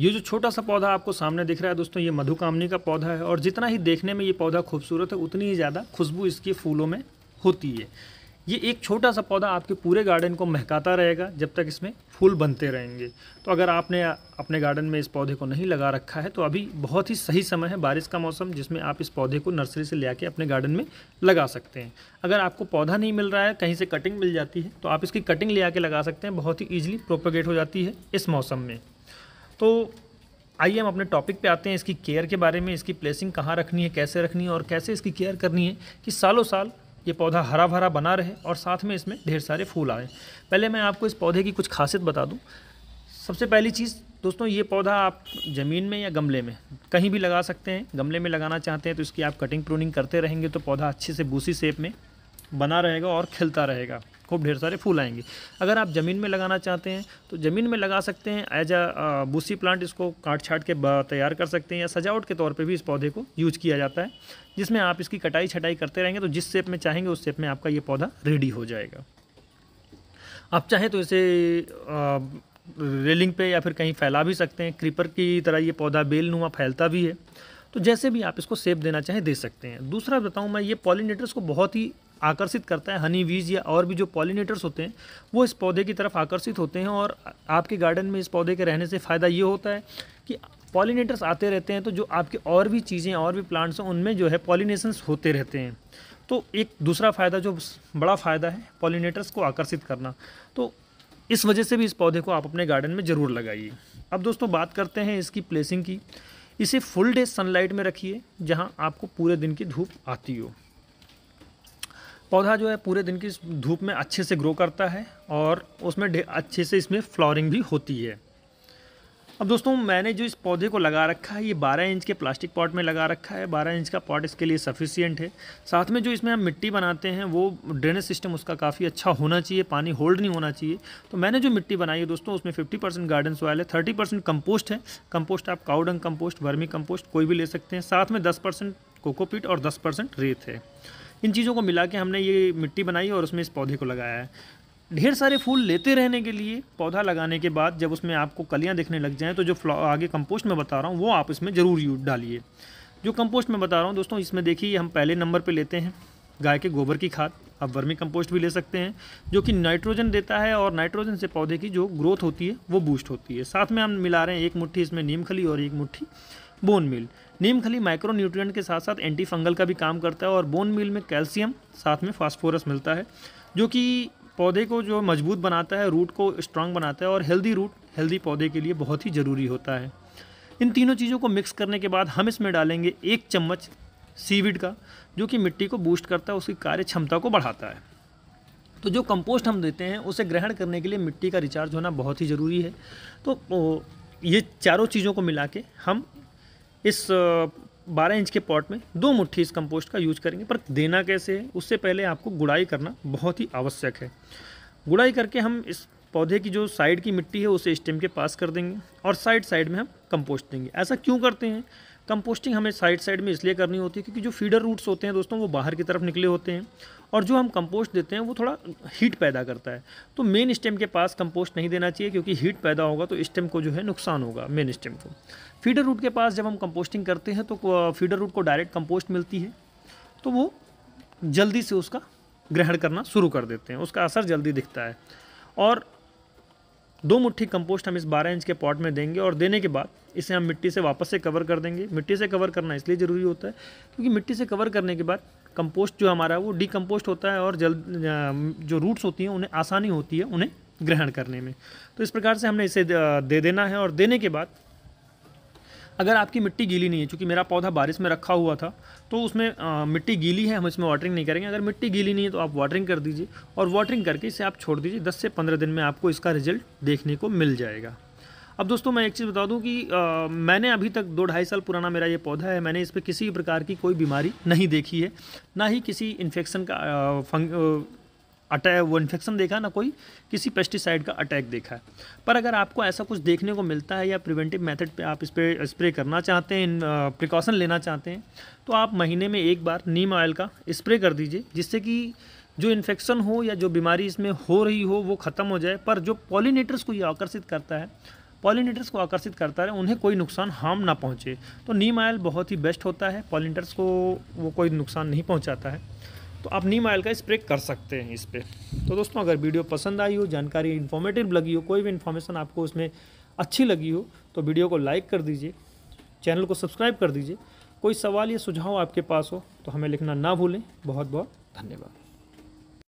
ये जो छोटा सा पौधा आपको सामने दिख रहा है दोस्तों ये मधुकामनी का पौधा है और जितना ही देखने में ये पौधा खूबसूरत है उतनी ही ज़्यादा खुशबू इसके फूलों में होती है ये एक छोटा सा पौधा आपके पूरे गार्डन को महकाता रहेगा जब तक इसमें फूल बनते रहेंगे तो अगर आपने अपने गार्डन में इस पौधे को नहीं लगा रखा है तो अभी बहुत ही सही समय है बारिश का मौसम जिसमें आप इस पौधे को नर्सरी से ले अपने गार्डन में लगा सकते हैं अगर आपको पौधा नहीं मिल रहा है कहीं से कटिंग मिल जाती है तो आप इसकी कटिंग ले आके लगा सकते हैं बहुत ही ईजिली प्रोपोगेट हो जाती है इस मौसम में तो आइए हम अपने टॉपिक पे आते हैं इसकी केयर के बारे में इसकी प्लेसिंग कहाँ रखनी है कैसे रखनी है और कैसे इसकी केयर करनी है कि सालों साल ये पौधा हरा भरा बना रहे और साथ में इसमें ढेर सारे फूल आए पहले मैं आपको इस पौधे की कुछ खासियत बता दूँ सबसे पहली चीज़ दोस्तों ये पौधा आप ज़मीन में या गमले में कहीं भी लगा सकते हैं गमले में लगाना चाहते हैं तो इसकी आप कटिंग प्रूनिंग करते रहेंगे तो पौधा अच्छे से बूसी सेप में बना रहेगा और खिलता रहेगा खूब ढेर सारे फूल आएंगे अगर आप ज़मीन में लगाना चाहते हैं तो ज़मीन में लगा सकते हैं एज अ बूसी प्लांट इसको काट छाट के तैयार कर सकते हैं या सजावट के तौर पर भी इस पौधे को यूज़ किया जाता है जिसमें आप इसकी कटाई छटाई करते रहेंगे तो जिस सेप में चाहेंगे उस सेप में आपका ये पौधा रेडी हो जाएगा आप चाहें तो इसे आ, रेलिंग पे या फिर कहीं फैला भी सकते हैं क्रीपर की तरह ये पौधा बेल नुमा फैलता भी है तो जैसे भी आप इसको सेप देना चाहें दे सकते हैं दूसरा बताऊँ मैं ये पॉलिनेटर्स को बहुत ही आकर्षित करता है हनी बीज या और भी जो पॉलिनेटर्स होते हैं वो इस पौधे की तरफ आकर्षित होते हैं और आपके गार्डन में इस पौधे के रहने से फ़ायदा ये होता है कि पॉलिनेटर्स आते रहते हैं तो जो आपके और भी चीज़ें और भी प्लांट्स हैं उनमें जो है पॉलिनेशंस होते रहते हैं तो एक दूसरा फ़ायदा जो बड़ा फ़ायदा है पॉलिनेटर्स को आकर्षित करना तो इस वजह से भी इस पौधे को आप अपने गार्डन में ज़रूर लगाइए अब दोस्तों बात करते हैं इसकी प्लेसिंग की इसे फुल डे सनलाइट में रखिए जहां आपको पूरे दिन की धूप आती हो पौधा जो है पूरे दिन की धूप में अच्छे से ग्रो करता है और उसमें अच्छे से इसमें फ्लॉरिंग भी होती है अब दोस्तों मैंने जो इस पौधे को लगा रखा है ये 12 इंच के प्लास्टिक पॉट में लगा रखा है 12 इंच का पॉट इसके लिए सफिशियंट है साथ में जो इसमें हम मिट्टी बनाते हैं वो ड्रेनेज सिस्टम उसका काफ़ी अच्छा होना चाहिए पानी होल्ड नहीं होना चाहिए तो मैंने जो मिट्टी बनाई है दोस्तों उसमें 50 परसेंट गार्डन सॉयल है थर्टी परसेंट कम्पोस्ट है कम्पोस्ट आप काउडंग कम्पोस्ट वर्मी कम्पोस्ट कोई भी ले सकते हैं साथ में दस परसेंट कोकोपीट और दस परसेंट रेत है इन चीज़ों को मिला के हमने ये मिट्टी बनाई और उसमें इस पौधे को लगाया है ढेर सारे फूल लेते रहने के लिए पौधा लगाने के बाद जब उसमें आपको कलियाँ दिखने लग जाएँ तो जो आगे कंपोस्ट में बता रहा हूँ वो आप इसमें ज़रूर यूज डालिए जो कंपोस्ट में बता रहा हूँ दोस्तों इसमें देखिए हम पहले नंबर पर लेते हैं गाय के गोबर की खाद आप वर्मी कंपोस्ट भी ले सकते हैं जो कि नाइट्रोजन देता है और नाइट्रोजन से पौधे की जो ग्रोथ होती है वो बूस्ट होती है साथ में हम मिला रहे हैं एक मुट्ठी इसमें नीम खली और एक मुट्ठी बोन मील नीम खली माइक्रो के साथ साथ एंटी फंगल का भी काम करता है और बोन मील में कैल्शियम साथ में फास्फोरस मिलता है जो कि पौधे को जो मजबूत बनाता है रूट को स्ट्रांग बनाता है और हेल्दी रूट हेल्दी पौधे के लिए बहुत ही ज़रूरी होता है इन तीनों चीज़ों को मिक्स करने के बाद हम इसमें डालेंगे एक चम्मच सीविड का जो कि मिट्टी को बूस्ट करता है उसकी कार्य क्षमता को बढ़ाता है तो जो कंपोस्ट हम देते हैं उसे ग्रहण करने के लिए मिट्टी का रिचार्ज होना बहुत ही ज़रूरी है तो ये चारों चीज़ों को मिला के हम इस बारह इंच के पॉट में दो मुट्ठी इस कंपोस्ट का यूज करेंगे पर देना कैसे है उससे पहले आपको गुड़ाई करना बहुत ही आवश्यक है गुड़ाई करके हम इस पौधे की जो साइड की मिट्टी है उसे स्टेम के पास कर देंगे और साइड साइड में हम कंपोस्ट देंगे ऐसा क्यों करते हैं कंपोस्टिंग हमें साइड साइड में इसलिए करनी होती है क्योंकि जो फीडर रूट्स होते हैं दोस्तों वो बाहर की तरफ निकले होते हैं और जो हम कंपोस्ट देते हैं वो थोड़ा हीट पैदा करता है तो मेन स्टेम के पास कंपोस्ट नहीं देना चाहिए क्योंकि हीट पैदा होगा तो स्टेम को जो है नुकसान होगा मेन स्टेम को फीडर रूट के पास जब हम कंपोस्टिंग करते हैं तो फीडर रूट को डायरेक्ट कंपोस्ट मिलती है तो वो जल्दी से उसका ग्रहण करना शुरू कर देते हैं उसका असर जल्दी दिखता है और दो मुट्ठी कंपोस्ट हम इस 12 इंच के पॉट में देंगे और देने के बाद इसे हम मिट्टी से वापस से कवर कर देंगे मिट्टी से कवर करना इसलिए ज़रूरी होता है क्योंकि मिट्टी से कवर करने के बाद कंपोस्ट जो हमारा है वो डिकम्पोस्ट होता है और जल जो रूट्स होती हैं उन्हें आसानी होती है उन्हें ग्रहण करने में तो इस प्रकार से हमने इसे दे देना है और देने के बाद अगर आपकी मिट्टी गीली नहीं है क्योंकि मेरा पौधा बारिश में रखा हुआ था तो उसमें आ, मिट्टी गीली है हम इसमें वाटरिंग नहीं करेंगे अगर मिट्टी गीली नहीं है तो आप वाटरिंग कर दीजिए और वाटरिंग करके इसे आप छोड़ दीजिए दस से पंद्रह दिन में आपको इसका रिजल्ट देखने को मिल जाएगा अब दोस्तों मैं एक चीज़ बता दूं कि आ, मैंने अभी तक दो ढाई साल पुराना मेरा ये पौधा है मैंने इस पर किसी प्रकार की कोई बीमारी नहीं देखी है ना ही किसी इन्फेक्शन का आ, फंग, अटैक वो इन्फेक्शन देखा ना कोई किसी पेस्टिसाइड का अटैक देखा है पर अगर आपको ऐसा कुछ देखने को मिलता है या प्रिवेंटिव मेथड पे आप स्प्रे स्प्रे करना चाहते हैं प्रिकॉशन लेना चाहते हैं तो आप महीने में एक बार नीम ऑयल का स्प्रे कर दीजिए जिससे कि जो इन्फेक्शन हो या जो बीमारी इसमें हो रही हो वो ख़त्म हो जाए पर जो पॉलिनेटर्स को ये आकर्षित करता है पॉलिनेटर्स को आकर्षित करता है उन्हें कोई नुकसान हार्म ना पहुँचे तो नीम ऑयल बहुत ही बेस्ट होता है पॉलिनेटर्स को वो कोई नुकसान नहीं पहुँचाता है तो आप नीम ऑयल का स्प्रे कर सकते हैं इस पर तो दोस्तों अगर वीडियो पसंद आई हो जानकारी इन्फॉर्मेटिव लगी हो कोई भी इन्फॉर्मेशन आपको उसमें अच्छी लगी हो तो वीडियो को लाइक कर दीजिए चैनल को सब्सक्राइब कर दीजिए कोई सवाल या सुझाव आपके पास हो तो हमें लिखना ना भूलें बहुत बहुत धन्यवाद